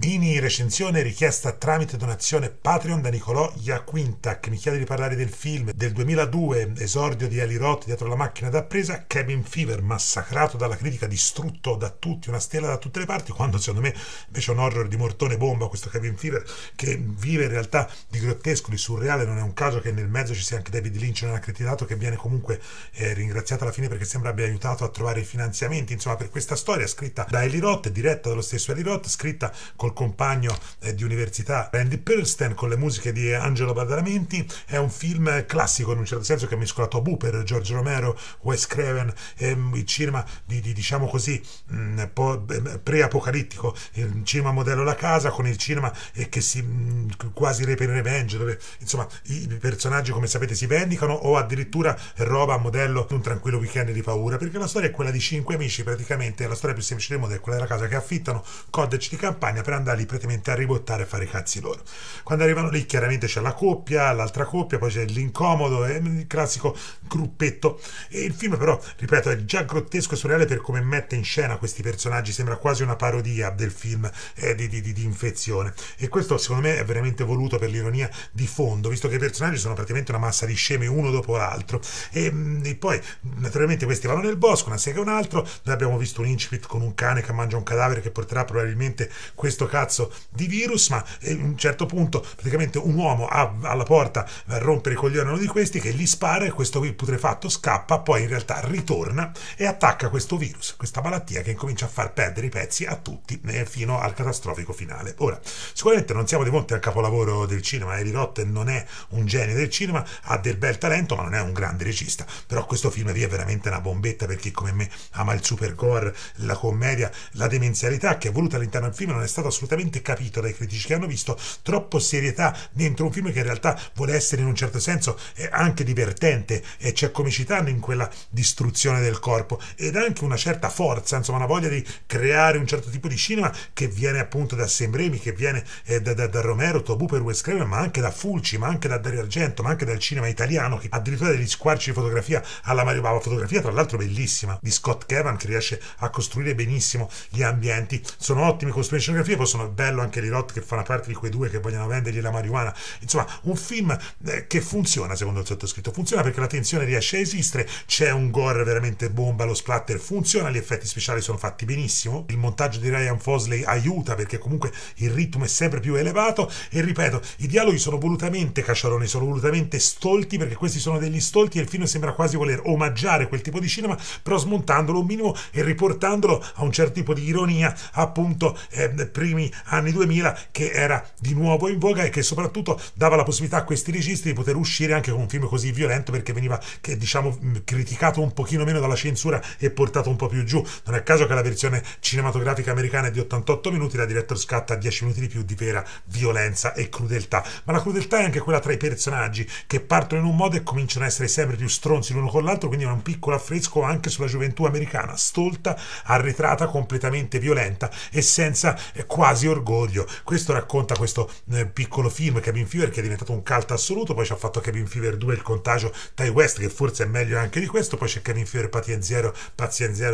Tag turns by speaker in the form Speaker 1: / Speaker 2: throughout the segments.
Speaker 1: Mini recensione richiesta tramite donazione Patreon da Nicolò Iaquinta che mi chiede di parlare del film del 2002 esordio di Eli Roth dietro la macchina da presa Cabin Fever massacrato dalla critica distrutto da tutti una stella da tutte le parti quando secondo me invece è un horror di mortone bomba questo Cabin Fever che vive in realtà di grottesco di surreale non è un caso che nel mezzo ci sia anche David Lynch non accreditato che viene comunque eh, ringraziato alla fine perché sembra abbia aiutato a trovare i finanziamenti insomma per questa storia scritta da Eli Roth diretta dallo stesso Eli Roth scritta con col compagno eh, di università Randy Pearlstein con le musiche di Angelo Badalamenti. È un film classico in un certo senso che ha mescolato a Boo per George Romero, Wes Craven, ehm, il cinema di, di diciamo così mh, mm, po- ehm, pre-apocalittico, il cinema modello La Casa con il cinema eh, che si mh, mm, quasi rape revenge, dove insomma i, personaggi come sapete si vendicano o addirittura roba a modello un tranquillo weekend di paura, perché la storia è quella di cinque amici praticamente, la storia più semplice del mondo è quella della casa che affittano cottage di campagna per andarli praticamente a ribottare e fare i cazzi loro. Quando arrivano lì chiaramente c'è la coppia, l'altra coppia, poi c'è l'incomodo, eh, il classico gruppetto. E il film però, ripeto, è già grottesco e surreale per come mette in scena questi personaggi, sembra quasi una parodia del film eh, di, di, di, di infezione. E questo secondo me è veramente voluto per l'ironia di fondo, visto che i personaggi sono praticamente una massa di scemi uno dopo l'altro. E, mm, e poi naturalmente questi vanno nel bosco, una sega un altro, noi abbiamo visto un incipit con un cane che mangia un cadavere che porterà probabilmente questo cazzo di virus, ma a eh, un certo punto praticamente un uomo ha alla porta va eh, a rompere i coglioni uno di questi che gli spara e questo putrefatto scappa, poi in realtà ritorna e attacca questo virus, questa malattia che incomincia a far perdere i pezzi a tutti eh, fino al catastrofico finale. Ora, sicuramente non siamo di fronte al capolavoro del cinema, Eli Roth non è un genio del cinema, ha del bel talento ma non è un grande regista, però questo film lì è veramente una bombetta per chi come me ama il super gore, la commedia, la demenzialità che è voluta all'interno del film non è stata assolutamente capito dai critici che hanno visto troppo serietà dentro un film che in realtà vuole essere in un certo senso eh, anche divertente e c'è comicità in quella distruzione del corpo ed anche una certa forza, insomma una voglia di creare un certo tipo di cinema che viene appunto da Sembremi, che viene eh, da, da, da, Romero, Tobu per Wes Craven, ma anche da Fulci, ma anche da Dario Argento, ma anche dal cinema italiano, che addirittura degli squarci di fotografia alla Mario Bava, fotografia tra l'altro bellissima, di Scott Kevin che riesce a costruire benissimo gli ambienti, sono ottimi con scenografie, sono bello anche di Roth che fa una parte di quei due che vogliono vendergli la marijuana. Insomma, un film eh, che funziona secondo il sottoscritto. Funziona perché la tensione riesce a esistere, c'è un gore veramente bomba, lo splatter funziona, gli effetti speciali sono fatti benissimo, il montaggio di Ryan Fosley aiuta perché comunque il ritmo è sempre più elevato e ripeto, i dialoghi sono volutamente cacciaroni, sono volutamente stolti perché questi sono degli stolti e il film sembra quasi voler omaggiare quel tipo di cinema, però smontandolo un minimo e riportandolo a un certo tipo di ironia, appunto, eh, prima primissimi anni 2000 che era di nuovo in voga e che soprattutto dava la possibilità a questi registi di poter uscire anche con un film così violento perché veniva che, diciamo, criticato un pochino meno dalla censura e portato un po' più giù. Non è a caso che la versione cinematografica americana è di 88 minuti, la director scatta 10 minuti di più di vera violenza e crudeltà. Ma la crudeltà è anche quella tra i personaggi che partono in un modo e cominciano a essere sempre più stronzi l'uno con l'altro, quindi è un piccolo affresco anche sulla gioventù americana, stolta, arretrata, completamente violenta e senza eh, quasi quasi orgoglio. Questo racconta questo eh, piccolo film Cabin Fever che è diventato un cult assoluto, poi ci ha fatto Cabin Fever 2 il contagio Tai West che forse è meglio anche di questo, poi c'è Cabin Fever Pazien Zero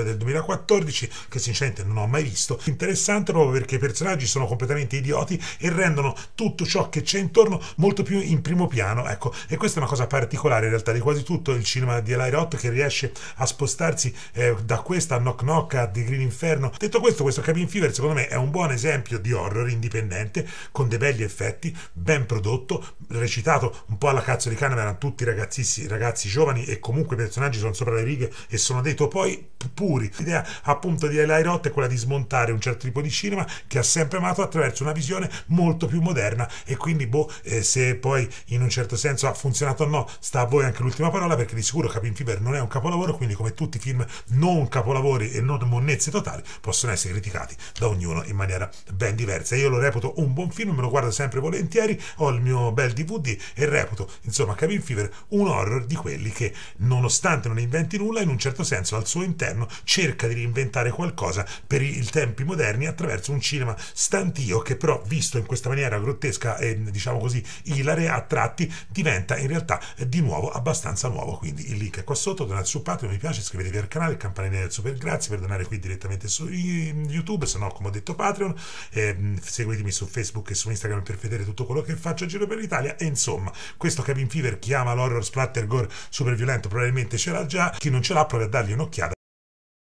Speaker 1: del 2014 che sinceramente non ho mai visto. Interessante proprio perché i personaggi sono completamente idioti e rendono tutto ciò che c'è intorno molto più in primo piano, ecco, e questa è una cosa particolare in realtà di quasi tutto il cinema di Eli Roth che riesce a spostarsi eh, da questa a Knock Knock a The Green Inferno. Detto questo, questo Cabin Fever secondo me è un buon esempio esempio di horror indipendente con dei belli effetti, ben prodotto, recitato un po' alla cazzo di cane, erano tutti ragazzi, ragazzi giovani e comunque i personaggi sono sopra le righe e sono dei topoi puri. L'idea appunto di Eli Roth è quella di smontare un certo tipo di cinema che ha sempre amato attraverso una visione molto più moderna e quindi boh, eh, se poi in un certo senso ha funzionato o no, sta a voi anche l'ultima parola perché di sicuro Capin Fever non è un capolavoro, quindi come tutti i film non capolavori e non monnezze totali possono essere criticati da ognuno in maniera ben diversa. Io lo reputo un buon film, me lo guardo sempre volentieri, ho il mio bel DVD e reputo, insomma, Cabin Fever un horror di quelli che, nonostante non inventi nulla, in un certo senso al suo interno cerca di reinventare qualcosa per i tempi moderni attraverso un cinema stantio che però, visto in questa maniera grottesca e, diciamo così, ilare a tratti, diventa in realtà di nuovo abbastanza nuovo. Quindi il link è qua sotto, donate su Patreon, mi piace, iscrivetevi al canale, campanellina del super grazie per donare qui direttamente su YouTube, se no come ho detto Patreon eh, seguitemi su Facebook e su Instagram per vedere tutto quello che faccio a giro per l'Italia e insomma questo Kevin Fever chiama l'horror splatter gore super violento probabilmente ce l'ha già chi non ce l'ha provi a dargli un'occhiata